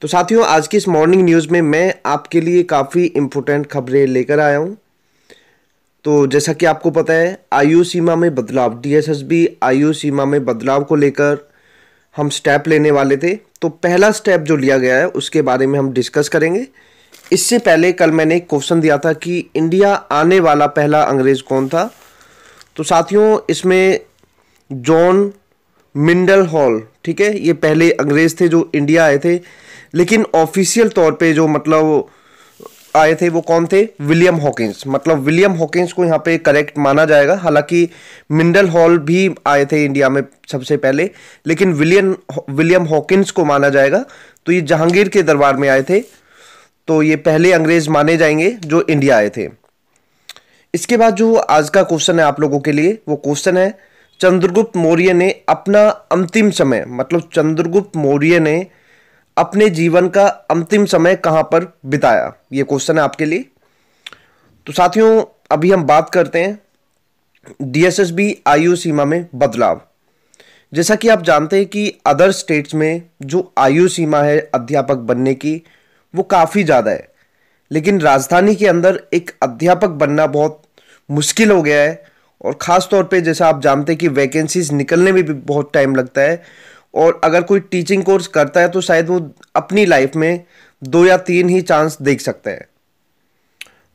तो साथियों आज की इस मॉर्निंग न्यूज़ में मैं आपके लिए काफ़ी इम्पोर्टेंट खबरें लेकर आया हूँ तो जैसा कि आपको पता है आयु सीमा में बदलाव डीएसएसबी आयु सीमा में बदलाव को लेकर हम स्टेप लेने वाले थे तो पहला स्टेप जो लिया गया है उसके बारे में हम डिस्कस करेंगे इससे पहले कल मैंने एक क्वेश्चन दिया था कि इंडिया आने वाला पहला अंग्रेज़ कौन था तो साथियों इसमें जॉन मिंडल हॉल ठीक है ये पहले अंग्रेज़ थे जो इंडिया आए थे लेकिन ऑफिशियल तौर पे जो मतलब आए थे वो कौन थे विलियम हॉकिंस मतलब विलियम हॉकिंस को यहाँ पे करेक्ट माना जाएगा हालांकि मिंडल हॉल भी आए थे इंडिया में सबसे पहले लेकिन विलियम विलियम हॉकिंस को माना जाएगा तो ये जहांगीर के दरबार में आए थे तो ये पहले अंग्रेज माने जाएंगे जो इंडिया आए थे इसके बाद जो आज का क्वेश्चन है आप लोगों के लिए वो क्वेश्चन है चंद्रगुप्त मौर्य ने अपना अंतिम समय मतलब चंद्रगुप्त मौर्य ने अपने जीवन का अंतिम समय कहां पर बिताया ये क्वेश्चन है आपके लिए तो साथियों अभी हम बात करते हैं डीएसएसबी आयु सीमा में बदलाव जैसा कि आप जानते हैं कि अदर स्टेट्स में जो आयु सीमा है अध्यापक बनने की वो काफ़ी ज़्यादा है लेकिन राजधानी के अंदर एक अध्यापक बनना बहुत मुश्किल हो गया है और ख़ास तौर पे जैसा आप जानते हैं कि वैकेंसीज निकलने में भी बहुत टाइम लगता है और अगर कोई टीचिंग कोर्स करता है तो शायद वो अपनी लाइफ में दो या तीन ही चांस देख सकता है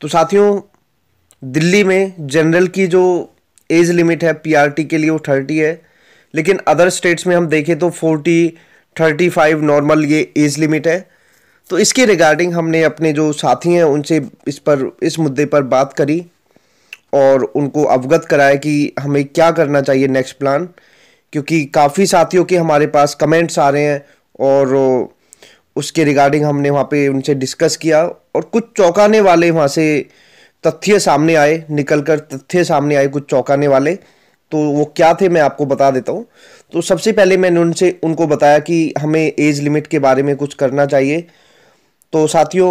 तो साथियों दिल्ली में जनरल की जो एज लिमिट है पीआरटी के लिए वो थर्टी है लेकिन अदर स्टेट्स में हम देखें तो फोर्टी थर्टी फाइव नॉर्मल ये एज लिमिट है तो इसके रिगार्डिंग हमने अपने जो साथी हैं उनसे इस पर इस मुद्दे पर बात करी और उनको अवगत कराया कि हमें क्या करना चाहिए नेक्स्ट प्लान क्योंकि काफ़ी साथियों के हमारे पास कमेंट्स आ रहे हैं और उसके रिगार्डिंग हमने वहाँ पे उनसे डिस्कस किया और कुछ चौंकाने वाले वहाँ से तथ्य सामने आए निकल कर तथ्य सामने आए कुछ चौंकाने वाले तो वो क्या थे मैं आपको बता देता हूँ तो सबसे पहले मैंने उनसे उनको बताया कि हमें एज लिमिट के बारे में कुछ करना चाहिए तो साथियों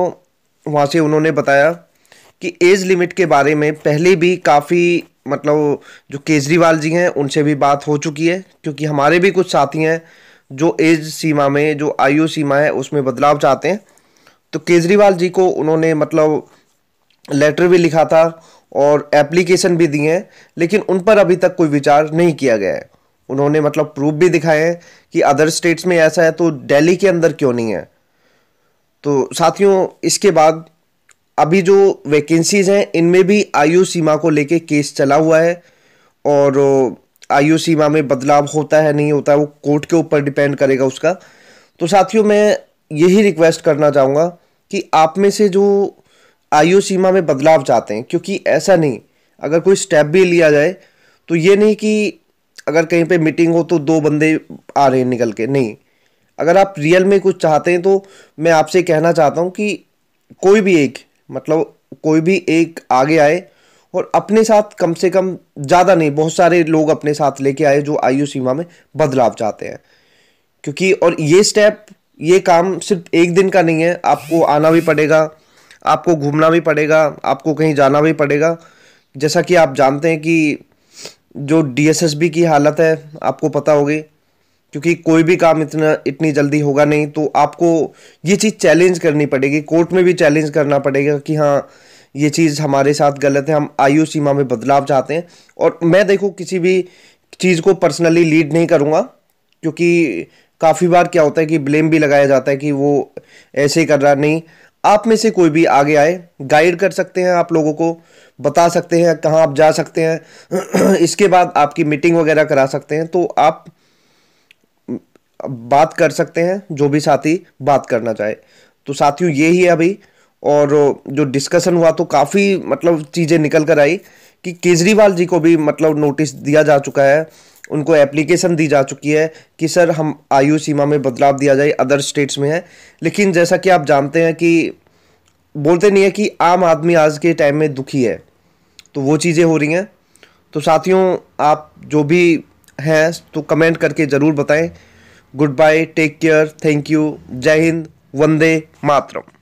वहाँ से उन्होंने बताया कि एज लिमिट के बारे में पहले भी काफ़ी मतलब जो केजरीवाल जी हैं उनसे भी बात हो चुकी है क्योंकि हमारे भी कुछ साथी हैं जो एज सीमा में जो आयु सीमा है उसमें बदलाव चाहते हैं तो केजरीवाल जी को उन्होंने मतलब लेटर भी लिखा था और एप्लीकेशन भी दिए हैं लेकिन उन पर अभी तक कोई विचार नहीं किया गया है उन्होंने मतलब प्रूफ भी दिखाए हैं कि अदर स्टेट्स में ऐसा है तो दिल्ली के अंदर क्यों नहीं है तो साथियों इसके बाद अभी जो वैकेंसीज़ हैं इनमें भी आयु सीमा को लेके केस चला हुआ है और आयु सीमा में बदलाव होता है नहीं होता है वो कोर्ट के ऊपर डिपेंड करेगा उसका तो साथियों मैं यही रिक्वेस्ट करना चाहूँगा कि आप में से जो आयु सीमा में बदलाव चाहते हैं क्योंकि ऐसा नहीं अगर कोई स्टेप भी लिया जाए तो ये नहीं कि अगर कहीं पे मीटिंग हो तो दो बंदे आ रहे हैं निकल के नहीं अगर आप रियल में कुछ चाहते हैं तो मैं आपसे कहना चाहता हूँ कि कोई भी एक मतलब कोई भी एक आगे आए और अपने साथ कम से कम ज़्यादा नहीं बहुत सारे लोग अपने साथ लेके आए जो आयु सीमा में बदलाव चाहते हैं क्योंकि और ये स्टेप ये काम सिर्फ एक दिन का नहीं है आपको आना भी पड़ेगा आपको घूमना भी पड़ेगा आपको कहीं जाना भी पड़ेगा जैसा कि आप जानते हैं कि जो डीएसएसबी की हालत है आपको पता होगी क्योंकि कोई भी काम इतना इतनी जल्दी होगा नहीं तो आपको ये चीज़ चैलेंज करनी पड़ेगी कोर्ट में भी चैलेंज करना पड़ेगा कि हाँ ये चीज़ हमारे साथ गलत है हम आयु सीमा में बदलाव चाहते हैं और मैं देखो किसी भी चीज़ को पर्सनली लीड नहीं करूँगा क्योंकि काफ़ी बार क्या होता है कि ब्लेम भी लगाया जाता है कि वो ऐसे कर रहा नहीं आप में से कोई भी आगे आए गाइड कर सकते हैं आप लोगों को बता सकते हैं कहाँ आप जा सकते हैं इसके बाद आपकी मीटिंग वगैरह करा सकते हैं तो आप बात कर सकते हैं जो भी साथी बात करना चाहे तो साथियों ये ही है अभी और जो डिस्कशन हुआ तो काफ़ी मतलब चीज़ें निकल कर आई कि केजरीवाल जी को भी मतलब नोटिस दिया जा चुका है उनको एप्लीकेशन दी जा चुकी है कि सर हम आयु सीमा में बदलाव दिया जाए अदर स्टेट्स में है लेकिन जैसा कि आप जानते हैं कि बोलते नहीं है कि आम आदमी आज के टाइम में दुखी है तो वो चीज़ें हो रही हैं तो साथियों आप जो भी हैं तो कमेंट करके ज़रूर बताएं good bye take care thank you जय हिंद वंदे मातरम